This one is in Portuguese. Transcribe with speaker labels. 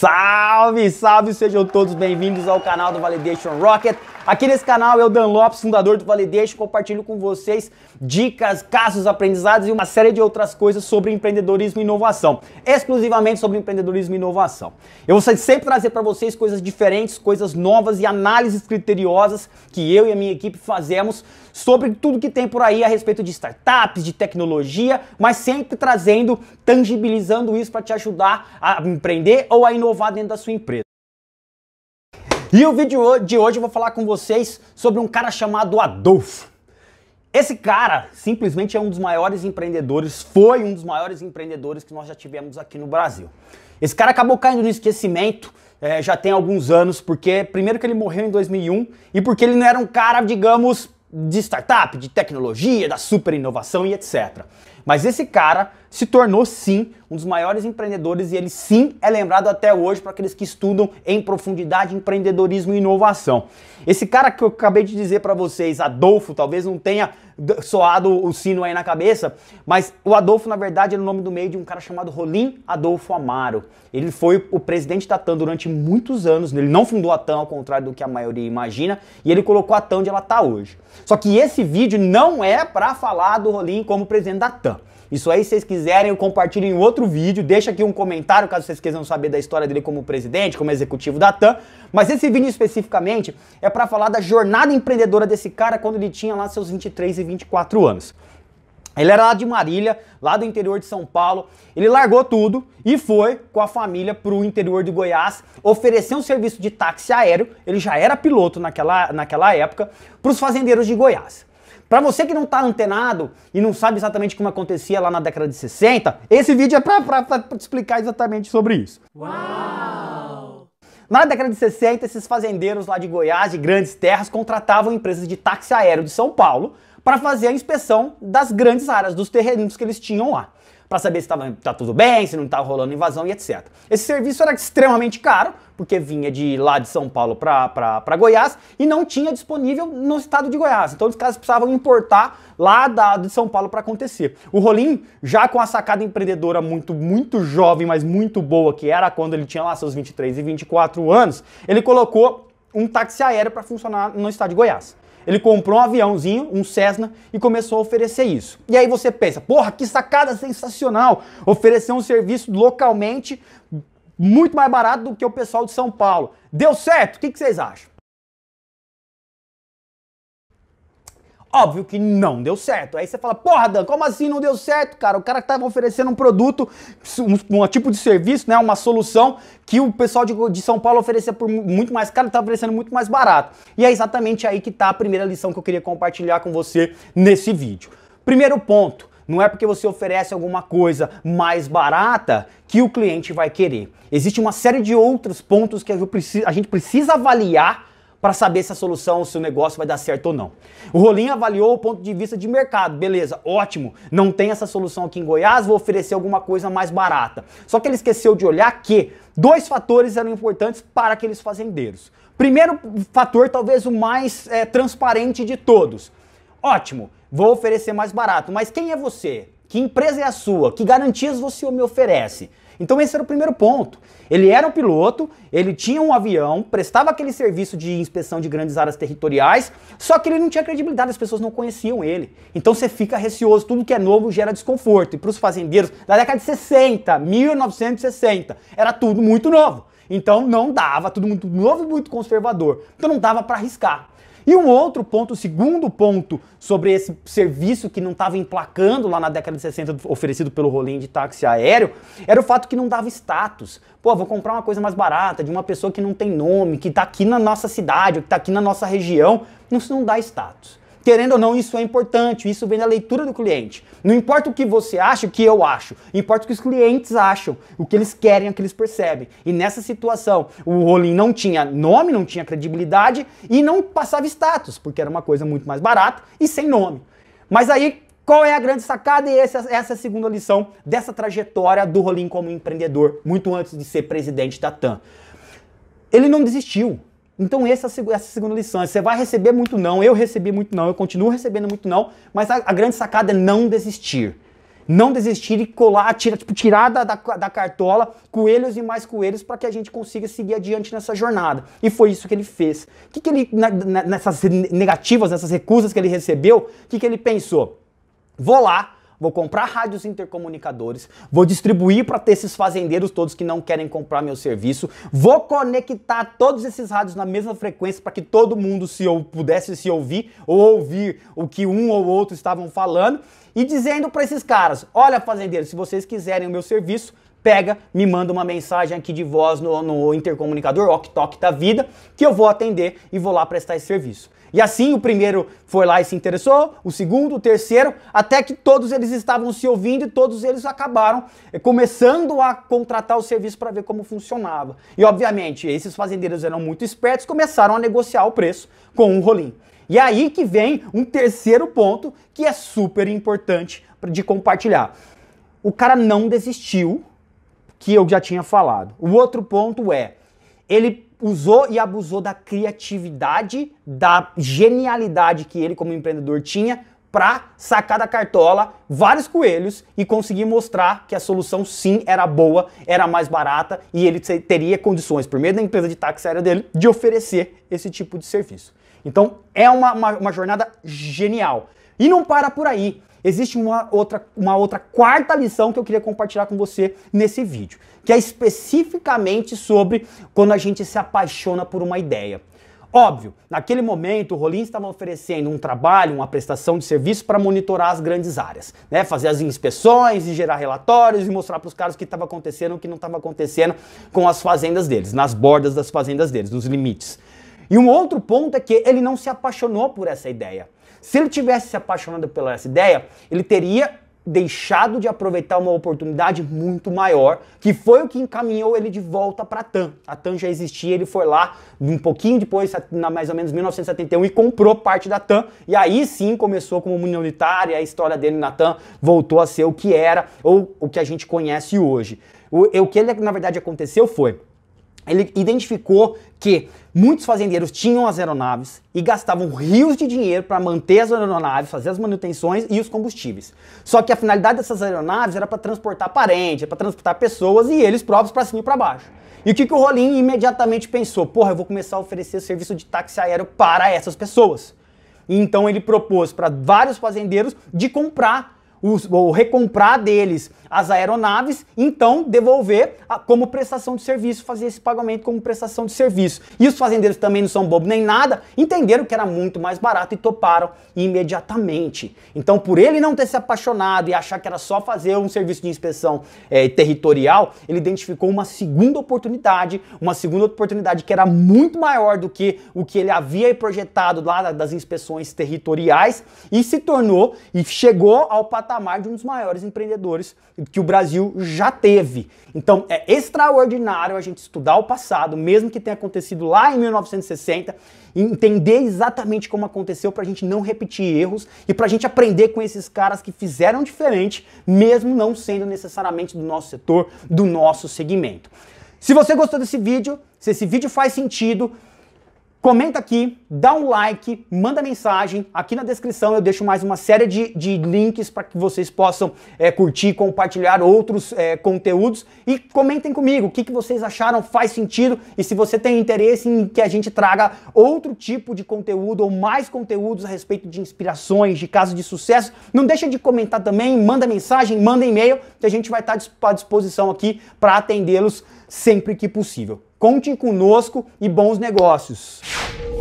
Speaker 1: Salve, salve! Sejam todos bem-vindos ao canal do Validation Rocket. Aqui nesse canal eu, Dan Lopes, fundador do Validation, compartilho com vocês dicas, casos, aprendizados e uma série de outras coisas sobre empreendedorismo e inovação, exclusivamente sobre empreendedorismo e inovação. Eu vou sempre trazer para vocês coisas diferentes, coisas novas e análises criteriosas que eu e a minha equipe fazemos sobre tudo que tem por aí a respeito de startups, de tecnologia, mas sempre trazendo, tangibilizando isso para te ajudar a empreender ou a inovar inovar dentro da sua empresa. E o vídeo de hoje eu vou falar com vocês sobre um cara chamado Adolfo. Esse cara simplesmente é um dos maiores empreendedores, foi um dos maiores empreendedores que nós já tivemos aqui no Brasil. Esse cara acabou caindo no esquecimento é, já tem alguns anos, porque primeiro que ele morreu em 2001 e porque ele não era um cara, digamos, de startup, de tecnologia, da super inovação e etc. Mas esse cara se tornou sim um dos maiores empreendedores e ele sim é lembrado até hoje para aqueles que estudam em profundidade empreendedorismo e inovação. Esse cara que eu acabei de dizer para vocês, Adolfo, talvez não tenha soado o sino aí na cabeça, mas o Adolfo na verdade é o nome do meio de um cara chamado Rolim Adolfo Amaro. Ele foi o presidente da TAM durante muitos anos, ele não fundou a TAM ao contrário do que a maioria imagina, e ele colocou a TAM onde ela está hoje. Só que esse vídeo não é para falar do Rolim como presidente da TAM. Isso aí, se vocês quiserem, eu compartilho em outro vídeo. Deixa aqui um comentário caso vocês queiram saber da história dele como presidente, como executivo da TAM. Mas esse vídeo especificamente é para falar da jornada empreendedora desse cara quando ele tinha lá seus 23 e 24 anos. Ele era lá de Marília, lá do interior de São Paulo. Ele largou tudo e foi com a família para o interior de Goiás, oferecer um serviço de táxi aéreo. Ele já era piloto naquela, naquela época, para os fazendeiros de Goiás. Para você que não tá antenado e não sabe exatamente como acontecia lá na década de 60, esse vídeo é para te explicar exatamente sobre isso. Uau! Na década de 60, esses fazendeiros lá de Goiás, de grandes terras, contratavam empresas de táxi aéreo de São Paulo para fazer a inspeção das grandes áreas, dos terrenos que eles tinham lá para saber se tava, tá tudo bem, se não estava tá rolando invasão e etc. Esse serviço era extremamente caro, porque vinha de lá de São Paulo para Goiás e não tinha disponível no estado de Goiás. Então os caras precisavam importar lá da, de São Paulo para acontecer. O Rolim, já com a sacada empreendedora muito, muito jovem, mas muito boa, que era quando ele tinha lá seus 23 e 24 anos, ele colocou um táxi aéreo para funcionar no estado de Goiás. Ele comprou um aviãozinho, um Cessna, e começou a oferecer isso. E aí você pensa, porra, que sacada sensacional! Oferecer um serviço localmente muito mais barato do que o pessoal de São Paulo. Deu certo? O que, vocês acham? Óbvio que não deu certo. Aí você fala, porra, Dan, como assim não deu certo, cara? O cara estava oferecendo um produto, um, um, tipo de serviço, né? Uma solução que o pessoal de, de São Paulo oferecia por muito mais caro, estava oferecendo muito mais barato. E é exatamente aí que está a primeira lição que eu queria compartilhar com você nesse vídeo. Primeiro ponto, não é porque você oferece alguma coisa mais barata que o cliente vai querer. Existe uma série de outros pontos que a gente precisa avaliar para saber se a solução, se o negócio vai dar certo ou não. O Rolim avaliou o ponto de vista de mercado, beleza, ótimo, não tem essa solução aqui em Goiás, vou oferecer alguma coisa mais barata. Só que ele esqueceu de olhar que dois fatores eram importantes para aqueles fazendeiros. Primeiro fator, talvez o mais é, transparente de todos. Ótimo, vou oferecer mais barato, mas quem é você? Que empresa é a sua? Que garantias você me oferece? Então esse era o primeiro ponto. Ele era um piloto, ele tinha um avião, prestava aquele serviço de inspeção de grandes áreas territoriais, só que ele não tinha credibilidade, as pessoas não conheciam ele. Então você fica receoso, tudo que é novo gera desconforto. E para os fazendeiros da década de 60, 1960, era tudo muito novo. Então não dava, tudo muito novo e muito conservador. Então não dava para arriscar. E um outro ponto, o segundo ponto sobre esse serviço que não estava emplacando lá na década de 60 oferecido pelo rolinho de táxi aéreo, era o fato que não dava status. Pô, vou comprar uma coisa mais barata de uma pessoa que não tem nome, que está aqui na nossa cidade, que está aqui na nossa região, não, isso não dá status. Querendo ou não, isso é importante, isso vem da leitura do cliente. Não importa o que você acha, o que eu acho, importa o que os clientes acham, o que eles querem, o que eles percebem. E nessa situação, o Rolim não tinha nome, não tinha credibilidade e não passava status, porque era uma coisa muito mais barata e sem nome. Mas aí, qual é a grande sacada? E essa, essa é a segunda lição dessa trajetória do Rolim como empreendedor, muito antes de ser presidente da TAM. Ele não desistiu. Então essa, é a segunda lição. Você vai receber muito não, eu recebi muito não, eu continuo recebendo muito não, mas a, a grande sacada é não desistir. Não desistir e colar, tira, tipo, tirar da, da, da cartola coelhos e mais coelhos para que a gente consiga seguir adiante nessa jornada. E foi isso que ele fez. O que, que ele, na, na, nessas negativas, nessas recusas que ele recebeu, o que, que ele pensou? Vou lá, vou comprar rádios intercomunicadores, vou distribuir para ter esses fazendeiros todos que não querem comprar meu serviço, vou conectar todos esses rádios na mesma frequência para que todo mundo se ou pudesse se ouvir ou ouvir o que um ou outro estavam falando e dizendo para esses caras: "Olha, fazendeiros, se vocês quiserem o meu serviço, pega, me manda uma mensagem aqui de voz no, no intercomunicador, ok da vida, que eu vou atender e vou lá prestar esse serviço. E assim o primeiro foi lá e se interessou, o segundo, o terceiro, até que todos eles estavam se ouvindo e todos eles acabaram eh, começando a contratar o serviço para ver como funcionava. E obviamente, esses fazendeiros eram muito espertos, começaram a negociar o preço com um rolim. E aí que vem um terceiro ponto que é super importante de compartilhar. O cara não desistiu que eu já tinha falado. O outro ponto é, ele usou e abusou da criatividade, da genialidade que ele como empreendedor tinha para sacar da cartola vários coelhos e conseguir mostrar que a solução sim era boa, era mais barata e ele teria condições, por meio da empresa de táxi aérea dele, de oferecer esse tipo de serviço. Então é uma, uma, uma jornada genial. E não para por aí existe uma outra, uma outra quarta lição que eu queria compartilhar com você nesse vídeo, que é especificamente sobre quando a gente se apaixona por uma ideia. Óbvio, naquele momento o Rolim estava oferecendo um trabalho, uma prestação de serviço para monitorar as grandes áreas, né? Fazer as inspeções e gerar relatórios e mostrar para os caras o que estava acontecendo, o que não estava acontecendo com as fazendas deles, nas bordas das fazendas deles, nos limites. E um outro ponto é que ele não se apaixonou por essa ideia. Se ele tivesse se apaixonado pela essa ideia, ele teria deixado de aproveitar uma oportunidade muito maior, que foi o que encaminhou ele de volta para a TAM. A TAM já existia, ele foi lá um pouquinho depois, na mais ou menos 1971, e comprou parte da TAM, e aí sim começou como minoritário, a história dele na TAM voltou a ser o que era, ou o que a gente conhece hoje. O, o que, ele, na verdade, aconteceu foi, ele identificou que muitos fazendeiros tinham as aeronaves e gastavam rios de dinheiro para manter as aeronaves, fazer as manutenções e os combustíveis. Só que a finalidade dessas aeronaves era para transportar parentes, para transportar pessoas e eles próprios para cima e para baixo. E o que, que o Rolim imediatamente pensou? Porra, eu vou começar a oferecer serviço de táxi aéreo para essas pessoas. E então ele propôs para vários fazendeiros de comprar os, ou recomprar deles as aeronaves, então devolver a, como prestação de serviço, fazer esse pagamento como prestação de serviço. E os fazendeiros também não são bobos nem nada, entenderam que era muito mais barato e toparam imediatamente. Então, por ele não ter se apaixonado e achar que era só fazer um serviço de inspeção é, territorial, ele identificou uma segunda oportunidade, uma segunda oportunidade que era muito maior do que o que ele havia projetado lá das inspeções territoriais e se tornou e chegou ao patamar patamar de um dos maiores empreendedores que o Brasil já teve. Então é extraordinário a gente estudar o passado, mesmo que tenha acontecido lá em 1960, entender exatamente como aconteceu para a gente não repetir erros e para a gente aprender com esses caras que fizeram diferente, mesmo não sendo necessariamente do nosso setor, do nosso segmento. Se você gostou desse vídeo, se esse vídeo faz sentido, Comenta aqui, dá um like, manda mensagem. Aqui na descrição eu deixo mais uma série de, de links para que vocês possam é, curtir, compartilhar outros é, conteúdos. E comentem comigo o que, que vocês acharam, faz sentido. E se você tem interesse em que a gente traga outro tipo de conteúdo ou mais conteúdos a respeito de inspirações, de casos de sucesso, não deixa de comentar também, manda mensagem, manda e-mail, que a gente vai estar tá à disposição aqui para atendê-los sempre que possível. Contem conosco e bons negócios!